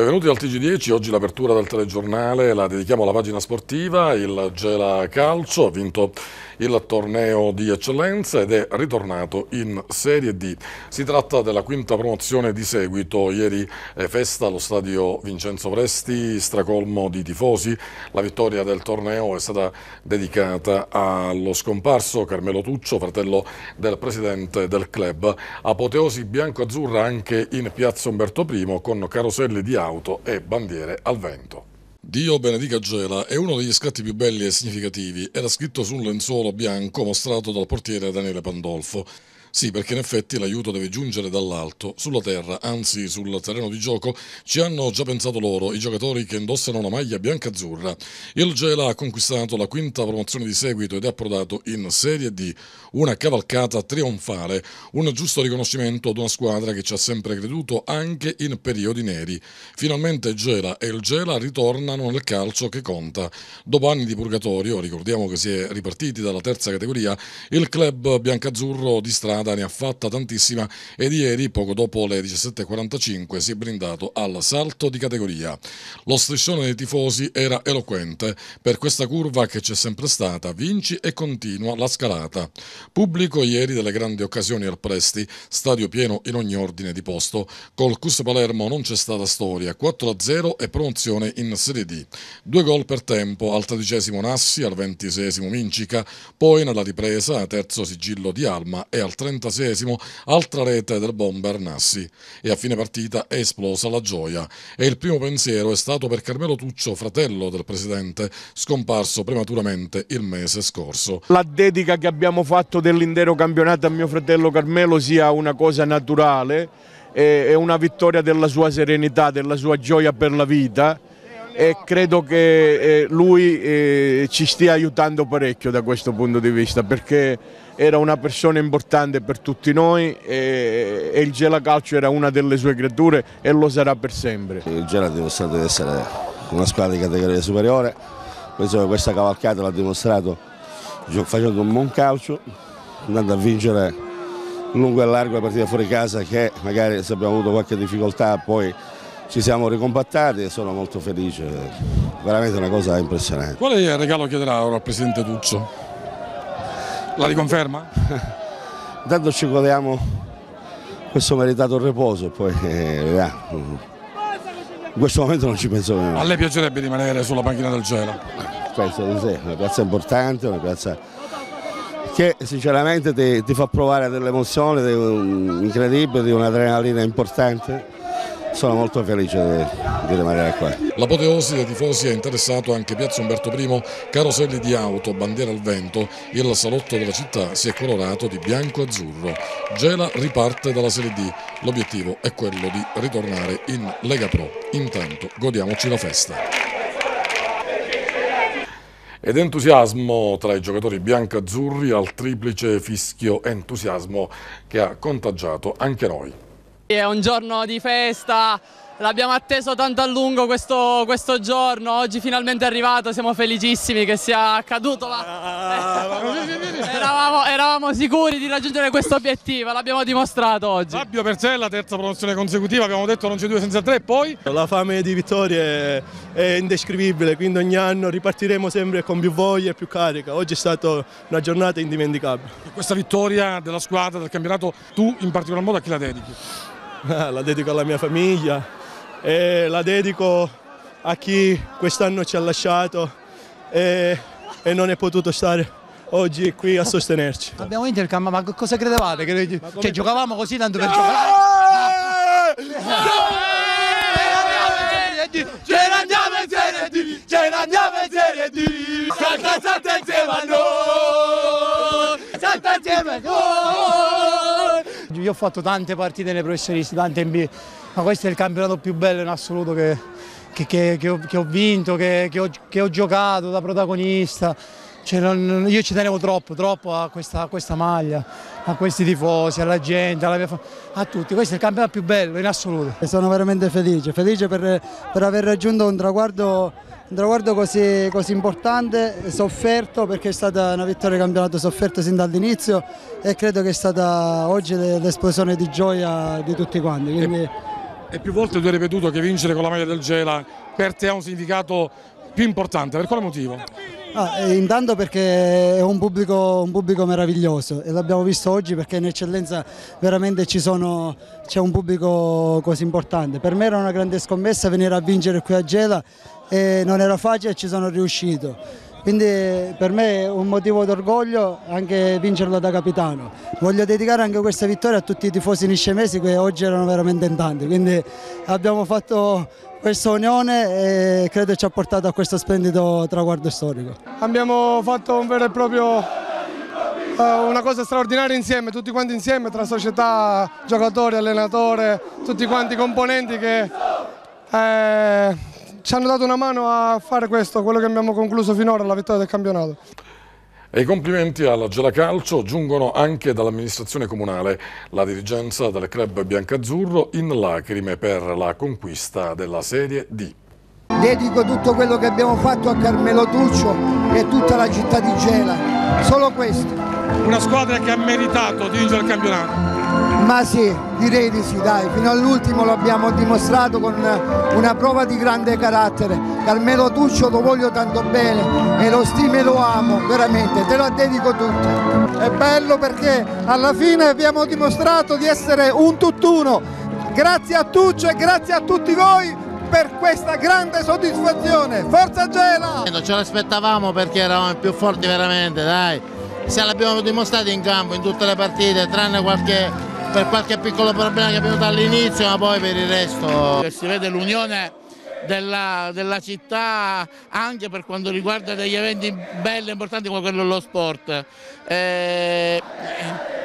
Benvenuti al TG10, oggi l'apertura del telegiornale la dedichiamo alla pagina sportiva, il Gela Calcio ha vinto il torneo di eccellenza ed è ritornato in Serie D. Si tratta della quinta promozione di seguito, ieri è festa allo stadio Vincenzo Presti, stracolmo di tifosi, la vittoria del torneo è stata dedicata allo scomparso Carmelo Tuccio, fratello del presidente del club, apoteosi bianco-azzurra anche in piazza Umberto I con caroselli di armi auto e bandiere al vento. Dio benedica Gela è uno degli scatti più belli e significativi. Era scritto su un lenzuolo bianco mostrato dal portiere Daniele Pandolfo. Sì, perché in effetti l'aiuto deve giungere dall'alto, sulla terra, anzi sul terreno di gioco ci hanno già pensato loro, i giocatori che indossano una maglia bianca-azzurra. Il Gela ha conquistato la quinta promozione di seguito ed è approdato in Serie D, una cavalcata trionfale, un giusto riconoscimento ad una squadra che ci ha sempre creduto anche in periodi neri. Finalmente Gela e il Gela ritornano nel calcio che conta. Dopo anni di purgatorio, ricordiamo che si è ripartiti dalla terza categoria, il club biancazzurro di strada giornata ne ha fatta tantissima ed ieri, poco dopo le 17.45, si è brindato al salto di categoria. Lo striscione dei tifosi era eloquente per questa curva che c'è sempre stata, vinci e continua la scalata. Pubblico ieri delle grandi occasioni al Presti, stadio pieno in ogni ordine di posto, col Cus Palermo non c'è stata storia, 4-0 e promozione in Serie D. Due gol per tempo, al tredicesimo Nassi, al ventisesimo Mincica, poi nella ripresa, terzo sigillo di Alma e al trentesimo 36 altra rete del bomber Nassi e a fine partita è esplosa la gioia e il primo pensiero è stato per Carmelo Tuccio, fratello del presidente, scomparso prematuramente il mese scorso. La dedica che abbiamo fatto dell'intero campionato a mio fratello Carmelo sia una cosa naturale, è una vittoria della sua serenità, della sua gioia per la vita e credo che eh, lui eh, ci stia aiutando parecchio da questo punto di vista perché era una persona importante per tutti noi e, il Gela Calcio era una delle sue creature e lo sarà per sempre. Il Gela ha dimostrato di essere una squadra di categoria superiore, penso che questa cavalcata l'ha dimostrato facendo un buon calcio, andando a vincere lungo e largo la partita fuori casa che magari se abbiamo avuto qualche difficoltà poi ci siamo ricompattati e sono molto felice, veramente una cosa impressionante. Quale regalo chiederà ora al Presidente Duccio? La riconferma? Intanto ci godiamo questo meritato riposo e poi vediamo. Eh, eh, in questo momento non ci penso nemmeno. A lei piacerebbe rimanere sulla panchina del gelo? Penso di sì, una piazza importante, una piazza che sinceramente ti, ti fa provare delle emozioni incredibili, di un'adrenalina importante sono molto felice di, rimanere qua. L'apoteosi dei tifosi è interessato anche Piazza Umberto I, caroselli di auto, bandiera al vento, il salotto della città si è colorato di bianco-azzurro. Gela riparte dalla Serie D, l'obiettivo è quello di ritornare in Lega Pro. Intanto godiamoci la festa ed entusiasmo tra i giocatori bianco-azzurri al triplice fischio entusiasmo che ha contagiato anche noi. È un giorno di festa, l'abbiamo atteso tanto a lungo questo, questo, giorno, oggi finalmente è arrivato, siamo felicissimi che sia accaduto. Ma... eravamo, eravamo, sicuri di raggiungere questo obiettivo, l'abbiamo dimostrato oggi. Fabio per terza promozione consecutiva, abbiamo detto non c'è due senza tre, poi... La fame di vittorie è indescrivibile, quindi ogni anno ripartiremo sempre con più voglia e più carica. Oggi è stata una giornata indimenticabile. questa vittoria della squadra, del campionato, tu in particolar modo a chi la dedichi? la dedico alla mia famiglia e la dedico a chi quest'anno ci ha lasciato e, e non è potuto stare oggi qui a sostenerci. Abbiamo vinto il campo, ma cosa credevate? Che, cioè, giocavamo così tanto per giocare. Ce ne in Serie D, ce ne in Serie D, Santa Santa insieme a noi, Santa insieme a noi io ho fatto tante partite nei professionisti, tante NBA, ma questo è il campionato più bello in assoluto che, che, che, che ho, ho, vinto, che, ho, ho, giocato da protagonista. Cioè non, io ci tenevo troppo, troppo a questa, a questa, maglia, a questi tifosi, alla gente, alla mia, a tutti. Questo è il campionato più bello in assoluto. E sono veramente felice, felice per, per aver raggiunto un traguardo un traguardo così, così, importante, sofferto perché è stata una vittoria di campionato sofferta sin dall'inizio e credo che è stata oggi l'esplosione di gioia di tutti quanti. Quindi... E, e, più volte tu hai ripetuto che vincere con la maglia del Gela per te ha un significato più importante, per quale motivo? Ah, eh, intanto perché è un pubblico, un pubblico meraviglioso e l'abbiamo visto oggi perché in eccellenza veramente c'è un pubblico così importante. Per me era una grande scommessa venire a vincere qui a Gela e non era facile e ci sono riuscito. Quindi per me è un motivo d'orgoglio anche vincerlo da capitano. Voglio dedicare anche questa vittoria a tutti i tifosi niscemesi che oggi erano veramente in tanti, quindi abbiamo fatto questa unione e credo ci ha portato a questo splendido traguardo storico. Abbiamo fatto un vero e proprio eh, una cosa straordinaria insieme, tutti quanti insieme, tra società, giocatori, allenatore, tutti quanti i componenti che eh, ci hanno dato una mano a fare questo, quello che abbiamo concluso finora, la vittoria del campionato. E i complimenti alla Gelacalcio giungono anche dall'amministrazione comunale, la dirigenza del club biancazzurro in lacrime per la conquista della Serie D. Dedico tutto quello che abbiamo fatto a Carmelo Tuccio e tutta la città di Gela, solo questo. Una squadra che ha meritato di vincere il campionato. Ma sì, direi di sì, dai, fino all'ultimo lo abbiamo dimostrato con una prova di grande carattere. Carmelo Tuccio lo voglio tanto bene e lo stimo e lo amo, veramente, te lo dedico tutto. È bello perché alla fine abbiamo dimostrato di essere un tutt'uno. Grazie a Tuccio e grazie a tutti voi per questa grande soddisfazione. Forza Gela! Non ce l'aspettavamo perché eravamo più forti veramente, dai. Se l'abbiamo dimostrato in campo in tutte le partite, tranne qualche per qualche piccolo problema che abbiamo avuto all'inizio ma poi per il resto si vede l'unione della, della, città anche per quanto riguarda degli eventi belli e importanti come quello dello sport eh,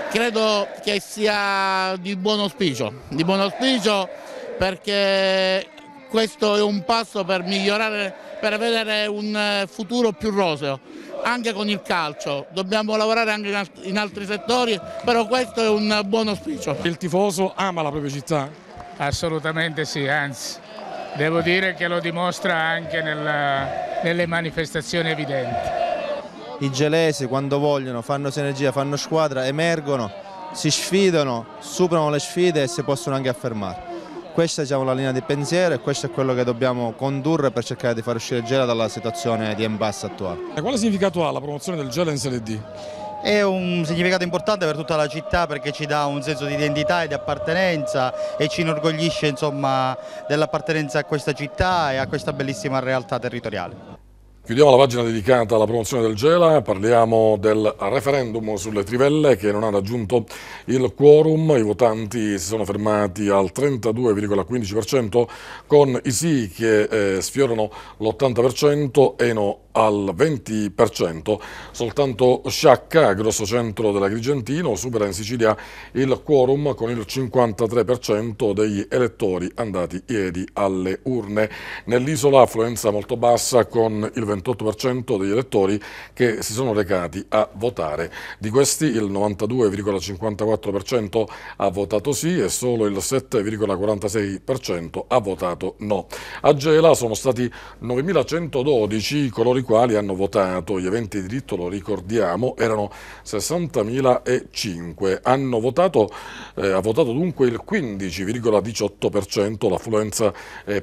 credo che sia di buon auspicio di buon auspicio perché questo è un passo per migliorare per avere un futuro più roseo anche con il calcio, dobbiamo lavorare anche in altri settori, però questo è un buon auspicio. Il tifoso ama la propria città? Assolutamente sì, anzi devo dire che lo dimostra anche nella, nelle manifestazioni evidenti. I gelesi quando vogliono fanno sinergia, fanno squadra, emergono, si sfidano, superano le sfide e si possono anche affermare. Questa è diciamo, la linea di pensiero e questo è quello che dobbiamo condurre per cercare di far uscire Gela dalla situazione di embasso attuale. E eh, quale significato ha la promozione del Gela in Serie D? È un significato importante per tutta la città perché ci dà un senso di identità e di appartenenza e ci inorgoglisce dell'appartenenza a questa città e a questa bellissima realtà territoriale. Chiudiamo la pagina dedicata alla promozione del Gela, parliamo del referendum sulle trivelle che non ha raggiunto il quorum, i votanti si sono fermati al 32,15% con i sì che eh, sfiorano l'80% e no al 20%. Soltanto Sciacca, grosso centro dell'Agrigentino, supera in Sicilia il quorum con il 53% degli elettori andati ieri alle urne. Nell'isola affluenza molto bassa con il 20%. 28% degli elettori che si sono recati a votare. Di questi il 92,54% ha votato sì e solo il 7,46% ha votato no. A Gela sono stati 9.112 coloro i quali hanno votato. Gli eventi di diritto, lo ricordiamo, erano 60.005. Hanno votato, eh, ha votato dunque il 15,18%, l'affluenza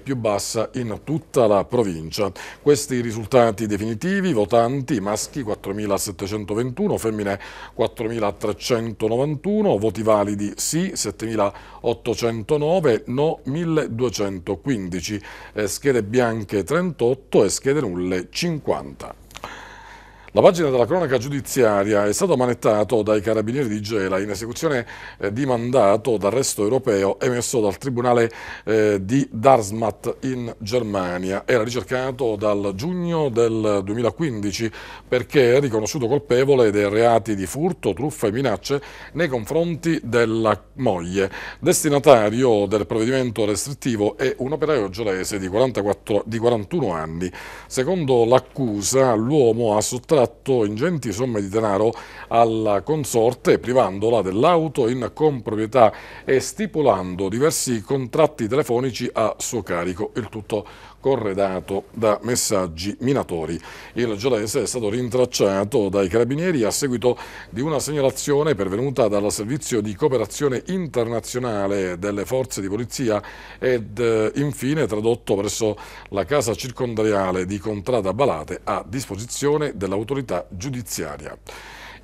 più bassa in tutta la provincia. Questi risultati risultati definitivi, votanti, maschi 4.721, femmine 4.391, voti validi sì 7.809, no 1.215, schede bianche 38 e schede nulle 50. La pagina della cronaca giudiziaria è stato manettato dai carabinieri di Gela in esecuzione eh, di mandato d'arresto europeo emesso dal tribunale eh, di Darsmat in Germania. Era ricercato dal giugno del 2015 perché è riconosciuto colpevole dei reati di furto, truffa e minacce nei confronti della moglie. Destinatario del provvedimento restrittivo è un operaio gelese di, 44, di 41 anni. Secondo l'accusa l'uomo ha sottratto sottratto ingenti somme di denaro alla consorte privandola dell'auto in comproprietà e stipulando diversi contratti telefonici a suo carico. Il tutto corredato da messaggi minatori. Il Giolese è stato rintracciato dai carabinieri a seguito di una segnalazione pervenuta dal servizio di cooperazione internazionale delle forze di polizia ed eh, infine tradotto presso la casa circondariale di Contrada Balate a disposizione dell'autorità giudiziaria.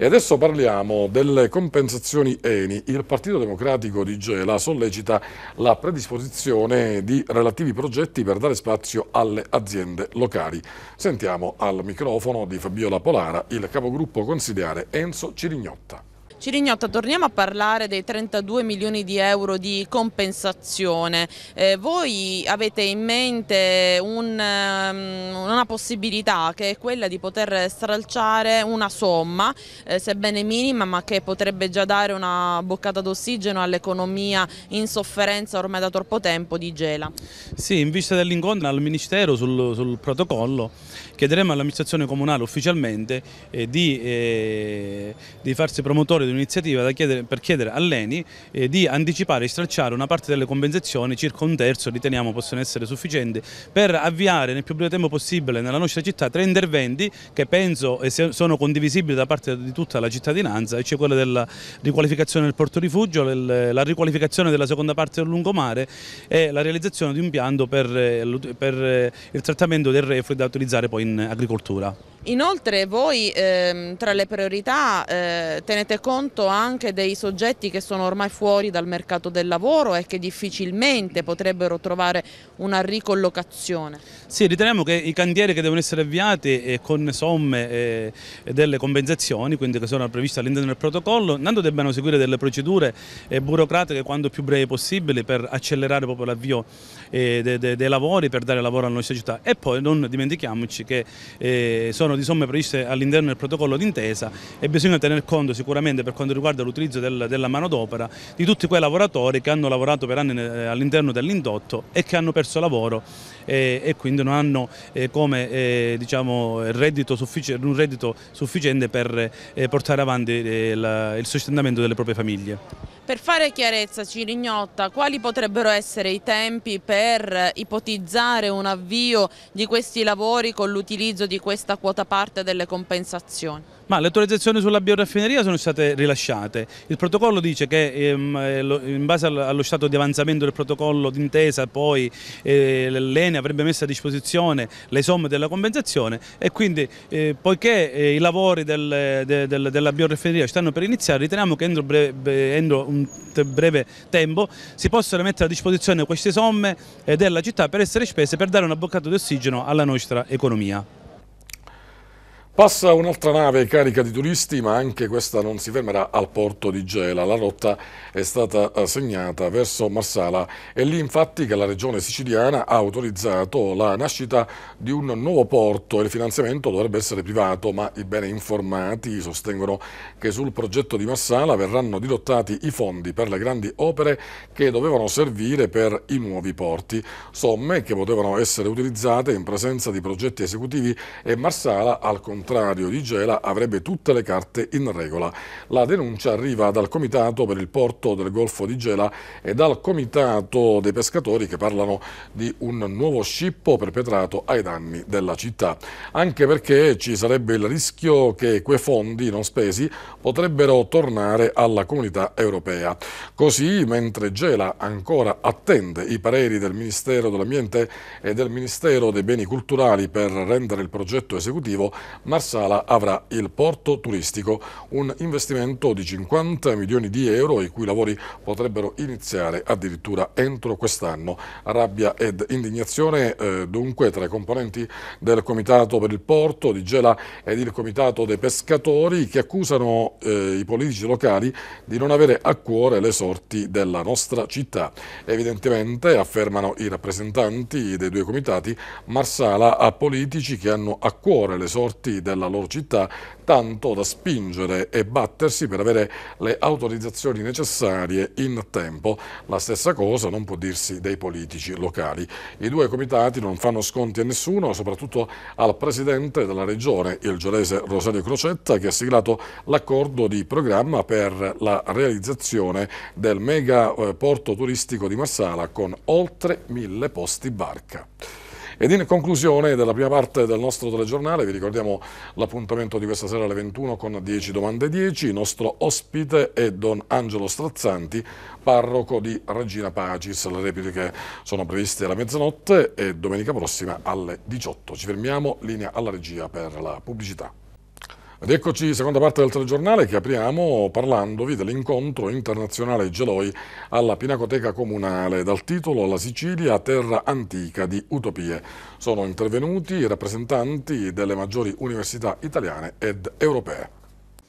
E adesso parliamo delle compensazioni ENI. Il Partito Democratico di Gela sollecita la predisposizione di relativi progetti per dare spazio alle aziende locali. Sentiamo al microfono di Fabiola Polara il capogruppo consigliare Enzo Cirignotta. Cirignotta, torniamo a parlare dei 32 milioni di euro di compensazione. Eh, voi avete in mente un, ehm, una possibilità che è quella di poter stralciare una somma, eh, sebbene minima, ma che potrebbe già dare una boccata d'ossigeno all'economia in sofferenza ormai da troppo tempo di Gela. Sì, in vista dell'incontro al Ministero sul, sul protocollo chiederemo all'amministrazione comunale ufficialmente eh, di, eh, di farsi promotore di un'iniziativa chiedere, per chiedere all'ENI eh, di anticipare e stracciare una parte delle compensazioni, circa un terzo riteniamo possono essere sufficienti, per avviare nel più breve tempo possibile nella nostra città tre interventi che penso eh, sono condivisibili da parte di tutta la cittadinanza, e cioè quello della riqualificazione del porto rifugio, la riqualificazione della seconda parte del lungomare e la realizzazione di un pianto per, eh, per eh, il trattamento del reflui da utilizzare poi in agricoltura. Inoltre voi ehm, tra le priorità eh, tenete conto conto anche dei soggetti che sono ormai fuori dal mercato del lavoro e che difficilmente potrebbero trovare una ricollocazione. Sì, riteniamo che i cantieri che devono essere avviati eh, con somme eh, delle compensazioni, quindi che sono previste all'interno del protocollo, intanto debbano seguire delle procedure eh, burocratiche quanto più brevi possibili per accelerare proprio l'avvio eh, dei lavori, per dare lavoro alla nostra città e poi non dimentichiamoci che sono di somme previste all'interno del protocollo d'intesa e bisogna tener conto sicuramente per quanto riguarda l'utilizzo del, della manodopera di tutti quei lavoratori che hanno lavorato per anni eh, all'interno dell'indotto e che hanno perso lavoro e, eh, e quindi non hanno eh, come eh, diciamo, reddito un reddito sufficiente per eh, portare avanti il, eh, il sostentamento delle proprie famiglie. Per fare chiarezza, Cirignotta, quali potrebbero essere i tempi per ipotizzare un avvio di questi lavori con l'utilizzo di questa quota parte delle compensazioni? Ma le autorizzazioni sulla bioraffineria sono state rilasciate. Il protocollo dice che ehm, eh, in base allo stato di avanzamento del protocollo d'intesa poi eh, l'ENE avrebbe messo a disposizione le somme della compensazione e quindi eh, poiché i lavori della bioraffineria stanno per iniziare riteniamo che entro un breve tempo, si possono mettere a disposizione queste somme eh, della città per essere spese per dare una boccata di ossigeno alla nostra economia. Passa un'altra nave carica di turisti, ma anche questa non si fermerà al porto di Gela. La rotta è stata eh, segnata verso Marsala. È lì infatti che la regione siciliana ha autorizzato la nascita di un nuovo porto. Il finanziamento dovrebbe essere privato, ma i bene informati sostengono che sul progetto di Marsala verranno dirottati i fondi per le grandi opere che dovevano servire per i nuovi porti. Somme che potevano essere utilizzate in presenza di progetti esecutivi e Marsala al contrario contrario di Gela avrebbe tutte le carte in regola. La denuncia arriva dal Comitato per il porto del Golfo di Gela e dal Comitato dei pescatori che parlano di un nuovo scippo perpetrato ai danni della città. Anche perché ci sarebbe il rischio che quei fondi non spesi potrebbero tornare alla comunità europea. Così, mentre Gela ancora attende i pareri del Ministero dell'Ambiente e del Ministero dei Beni Culturali per rendere il progetto esecutivo, ma Marsala avrà il porto turistico, un investimento di 50 milioni di euro i cui lavori potrebbero iniziare addirittura entro quest'anno. Rabbia ed indignazione eh, dunque tra i componenti del Comitato per il Porto di Gela ed il Comitato dei Pescatori che accusano eh, i politici locali di non avere a cuore le sorti della nostra città. Evidentemente, affermano i rappresentanti dei due comitati, Marsala ha politici che hanno a cuore le sorti della loro città, tanto da spingere e battersi per avere le autorizzazioni necessarie in tempo. La stessa cosa non può dirsi dei politici locali. I due comitati non fanno sconti a nessuno, soprattutto al presidente della regione, il gelese Rosario Crocetta, che ha siglato l'accordo di programma per la realizzazione del mega eh, porto turistico di Marsala con oltre mille posti barca. Ed in conclusione della prima parte del nostro telegiornale vi ricordiamo l'appuntamento di questa sera alle 21 con 10 domande 10. Il nostro ospite è Don Angelo Strazzanti, parroco di Regina Pacis. Le repliche sono previste alla mezzanotte e domenica prossima alle 18. Ci fermiamo, linea alla regia per la pubblicità. Ed eccoci, seconda parte del telegiornale che apriamo parlandovi dell'incontro internazionale Geloi alla Pinacoteca Comunale, dal titolo La Sicilia, terra antica di utopie. Sono intervenuti i rappresentanti delle maggiori università italiane ed europee.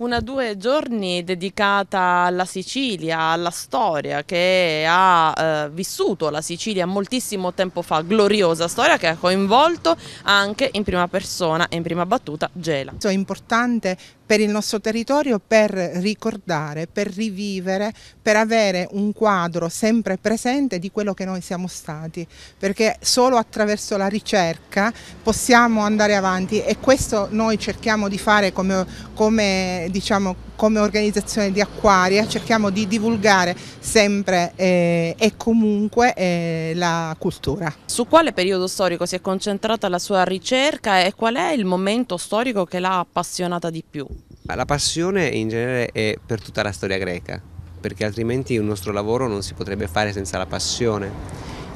Una due giorni dedicata alla Sicilia, alla storia che ha eh, vissuto la Sicilia moltissimo tempo fa, gloriosa storia che ha coinvolto anche in prima persona e in prima battuta Gela. È importante per il nostro territorio per ricordare, per rivivere, per avere un quadro sempre presente di quello che noi siamo stati, perché solo attraverso la ricerca possiamo andare avanti e questo noi cerchiamo di fare come, come diciamo, come organizzazione di acquaria cerchiamo di divulgare sempre eh, e comunque eh, la cultura. Su quale periodo storico si è concentrata la sua ricerca e qual è il momento storico che l'ha appassionata di più? La passione in genere è per tutta la storia greca, perché altrimenti il nostro lavoro non si potrebbe fare senza la passione.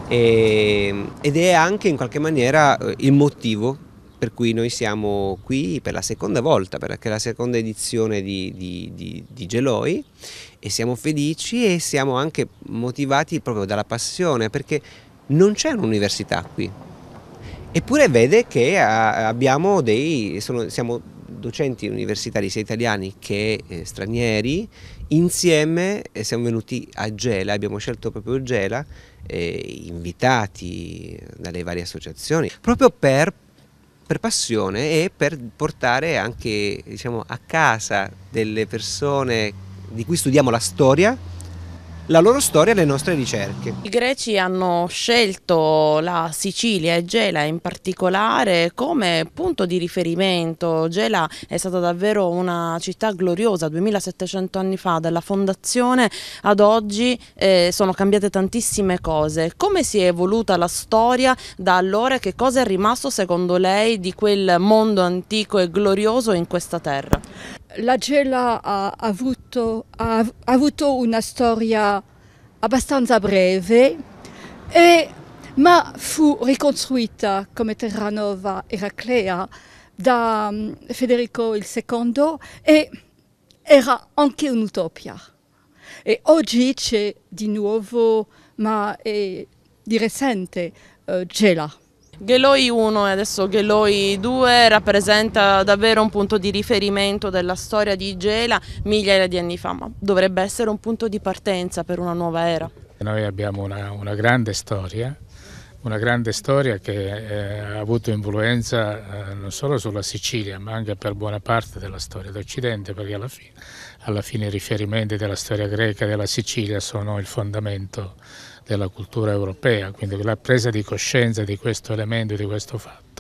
E, ehm, ed è anche in qualche maniera eh, il motivo per cui noi siamo qui per la seconda volta, perché è la seconda edizione di, di, di, di Geloi e siamo felici e siamo anche motivati proprio dalla passione perché non c'è un'università qui. Eppure vede che abbiamo dei, sono, siamo docenti universitari sia italiani che eh, stranieri, insieme siamo venuti a Gela, abbiamo scelto proprio Gela, eh, invitati dalle varie associazioni, proprio per per passione e per portare anche diciamo, a casa delle persone di cui studiamo la storia la loro storia e le nostre ricerche. I greci hanno scelto la Sicilia e Gela in particolare come punto di riferimento. Gela è stata davvero una città gloriosa 2700 anni fa, dalla fondazione ad oggi eh, sono cambiate tantissime cose. Come si è evoluta la storia da allora e che cosa è rimasto secondo lei di quel mondo antico e glorioso in questa terra? la Gela ha avuto, ha avuto una storia abbastanza breve, e, ma fu ricostruita come Terranova Eraclea da mm, Federico II e era anche un'utopia. E oggi c'è di nuovo, ma è di recente, uh, Gela. Geloi 1 e adesso Geloi 2 rappresenta davvero un punto di riferimento della storia di Gela migliaia di anni fa, ma dovrebbe essere un punto di partenza per una nuova era. Noi abbiamo una, una grande storia una grande storia che eh, ha avuto influenza eh, non solo sulla Sicilia ma anche per buona parte della storia d'Occidente perché alla fine, alla fine, i riferimenti della storia greca e della Sicilia sono il fondamento della cultura europea, quindi la presa di coscienza di questo elemento, di questo fatto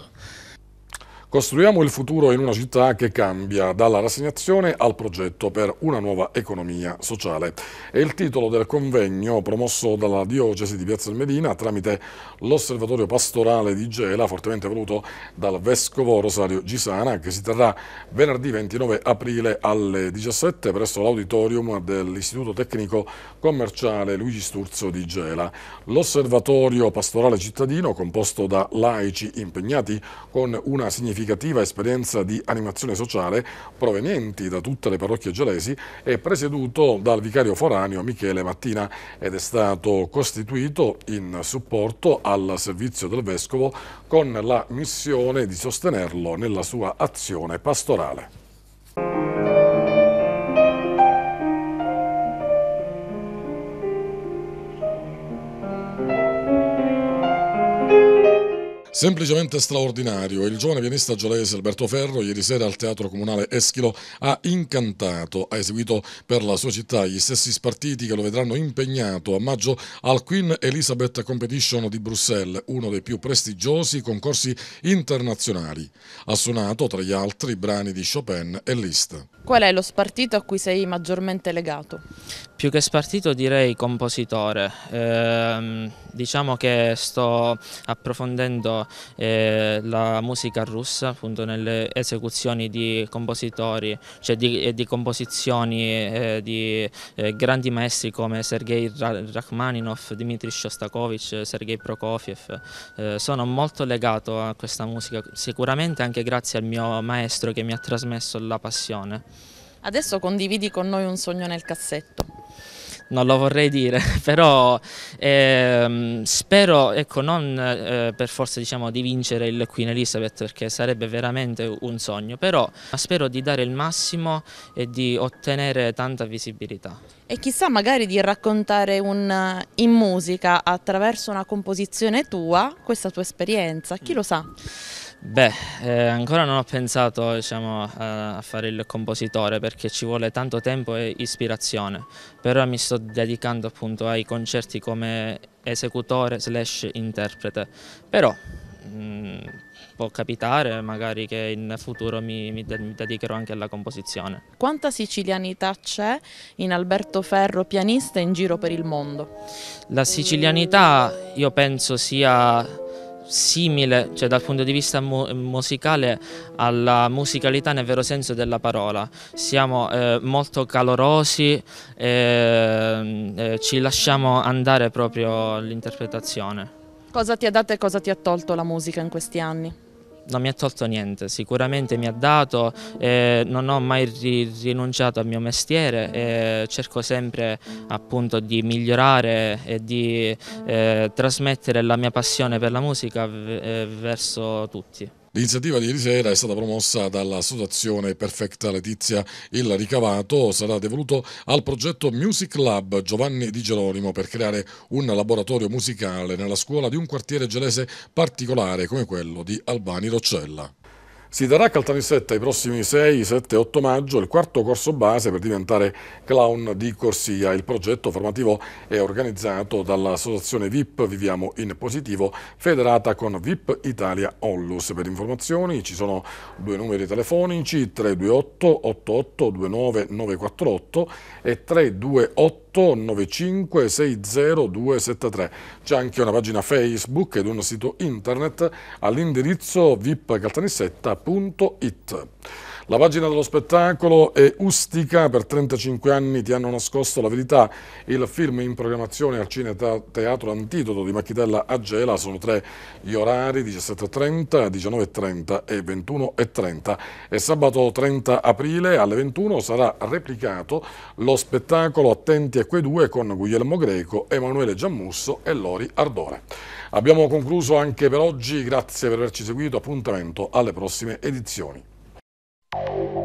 Costruiamo il futuro in una città che cambia dalla rassegnazione al progetto per una nuova economia sociale. È il titolo del convegno promosso dalla diocesi di Piazza del Medina tramite l'osservatorio pastorale di Gela, fortemente voluto dal vescovo Rosario Gisana, che si terrà venerdì 29 aprile alle 17 presso l'auditorium dell'Istituto Tecnico Commerciale Luigi Sturzo di Gela. L'osservatorio pastorale cittadino, composto da laici impegnati con una significativa significativa esperienza di animazione sociale provenienti da tutte le parrocchie gelesi è presieduto dal vicario foraneo Michele Mattina ed è stato costituito in supporto al servizio del Vescovo con la missione di sostenerlo nella sua azione pastorale. Semplicemente straordinario, il giovane pianista giolese Alberto Ferro ieri sera al Teatro Comunale Eschilo ha incantato, ha eseguito per la sua città gli stessi spartiti che lo vedranno impegnato a maggio al Queen Elizabeth Competition di Bruxelles, uno dei più prestigiosi concorsi internazionali. Ha suonato tra gli altri brani di Chopin e Liszt. Qual è lo spartito a cui sei maggiormente legato? Più che spartito direi compositore. Ehm Diciamo che sto approfondendo eh, la musica russa appunto nelle esecuzioni di compositori cioè di, eh, di composizioni eh, di eh, grandi maestri come Sergei Rachmaninov, Dmitry Shostakovich, Sergei Prokofiev. Eh, sono molto legato a questa musica, sicuramente anche grazie al mio maestro che mi ha trasmesso la passione. Adesso condividi con noi un sogno nel cassetto non lo vorrei dire, però ehm, spero ecco, non eh, per forza diciamo, di vincere il Queen Elizabeth perché sarebbe veramente un sogno, però spero di dare il massimo e di ottenere tanta visibilità. E chissà magari di raccontare un, in musica attraverso una composizione tua questa tua esperienza, chi lo sa? Beh, eh, ancora non ho pensato diciamo, a, fare il compositore perché ci vuole tanto tempo e ispirazione, però mi sto dedicando appunto ai concerti come esecutore slash interprete, però mh, mm, può capitare magari che in futuro mi, mi, mi dedicherò anche alla composizione. Quanta sicilianità c'è in Alberto Ferro, pianista, in giro per il mondo? La sicilianità io penso sia simile, cioè dal punto di vista mu musicale, alla musicalità nel vero senso della parola. Siamo eh, molto calorosi e ehm, eh, ci lasciamo andare proprio all'interpretazione. Cosa ti ha dato e cosa ti ha tolto la musica in questi anni? non mi ha tolto niente, sicuramente mi ha dato, eh, non ho mai ri rinunciato al mio mestiere eh, cerco sempre appunto di migliorare e di eh, trasmettere la mia passione per la musica eh, verso tutti. L'iniziativa di ieri sera è stata promossa dall'associazione Perfetta Letizia. Il ricavato sarà devoluto al progetto Music Lab Giovanni Di Geronimo per creare un laboratorio musicale nella scuola di un quartiere gelese particolare come quello di Albani Roccella. Si darà a Caltanissetta i prossimi 6, 7 8 maggio il quarto corso base per diventare clown di corsia. Il progetto formativo è organizzato dall'associazione VIP Viviamo in Positivo, federata con VIP Italia Onlus. Per informazioni ci sono due numeri telefonici 328 88 29 948 e 328 895-60273. C'è anche una pagina Facebook ed un sito internet all'indirizzo vipcaltanissetta.com www.radioradioradio.it la pagina dello spettacolo è Ustica, per 35 anni ti hanno nascosto la verità, il film in programmazione al Cine Teatro Antidoto di Macchitella a Gela sono tre gli orari, 17.30, 19.30 e 21.30 e sabato 30 aprile alle 21 sarà replicato lo spettacolo Attenti a quei due con Guglielmo Greco, Emanuele Giammusso e Lori Ardore. Abbiamo concluso anche per oggi, grazie per averci seguito, appuntamento alle prossime edizioni. Thank you.